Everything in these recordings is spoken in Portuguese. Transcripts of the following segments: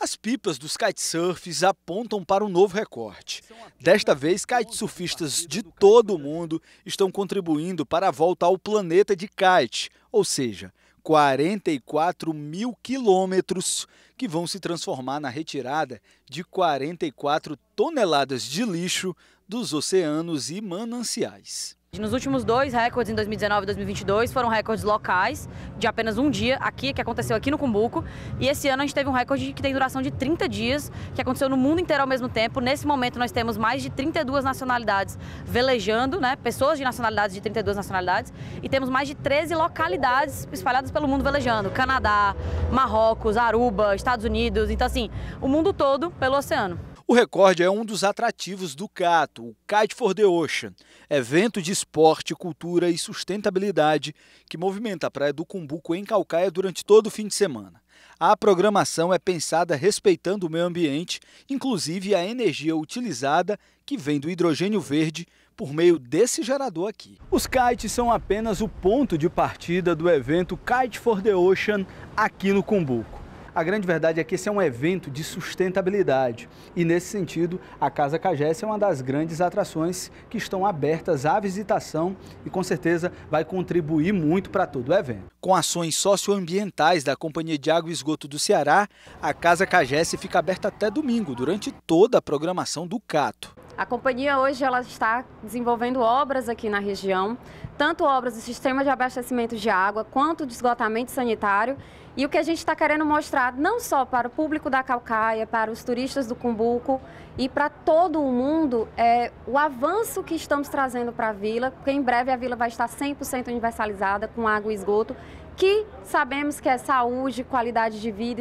As pipas dos kitesurfs apontam para um novo recorte. Desta vez, kitesurfistas de todo o mundo estão contribuindo para a volta ao planeta de kite, ou seja, 44 mil quilômetros que vão se transformar na retirada de 44 toneladas de lixo dos oceanos e mananciais. Nos últimos dois recordes, em 2019 e 2022, foram recordes locais, de apenas um dia, aqui, que aconteceu aqui no Cumbuco. E esse ano a gente teve um recorde que tem duração de 30 dias, que aconteceu no mundo inteiro ao mesmo tempo. Nesse momento nós temos mais de 32 nacionalidades velejando, né? Pessoas de nacionalidades, de 32 nacionalidades. E temos mais de 13 localidades espalhadas pelo mundo velejando. Canadá, Marrocos, Aruba, Estados Unidos. Então, assim, o mundo todo pelo oceano. O recorde é um dos atrativos do Cato, o Kite for the Ocean, evento de esporte, cultura e sustentabilidade que movimenta a Praia do Cumbuco em Calcaia durante todo o fim de semana. A programação é pensada respeitando o meio ambiente, inclusive a energia utilizada que vem do hidrogênio verde por meio desse gerador aqui. Os kites são apenas o ponto de partida do evento Kite for the Ocean aqui no Cumbuco. A grande verdade é que esse é um evento de sustentabilidade e, nesse sentido, a Casa Cagés é uma das grandes atrações que estão abertas à visitação e, com certeza, vai contribuir muito para todo o evento. Com ações socioambientais da Companhia de Água e Esgoto do Ceará, a Casa Cagés fica aberta até domingo, durante toda a programação do Cato. A companhia hoje ela está desenvolvendo obras aqui na região, tanto obras do sistema de abastecimento de água quanto de esgotamento sanitário. E o que a gente está querendo mostrar não só para o público da Calcaia, para os turistas do Cumbuco e para todo o mundo é o avanço que estamos trazendo para a vila, porque em breve a vila vai estar 100% universalizada com água e esgoto que sabemos que é saúde, qualidade de vida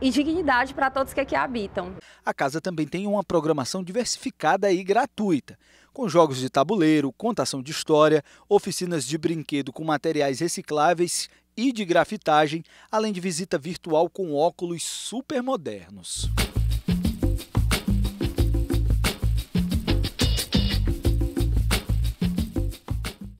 e dignidade para todos que aqui habitam. A casa também tem uma programação diversificada e gratuita, com jogos de tabuleiro, contação de história, oficinas de brinquedo com materiais recicláveis e de grafitagem, além de visita virtual com óculos supermodernos.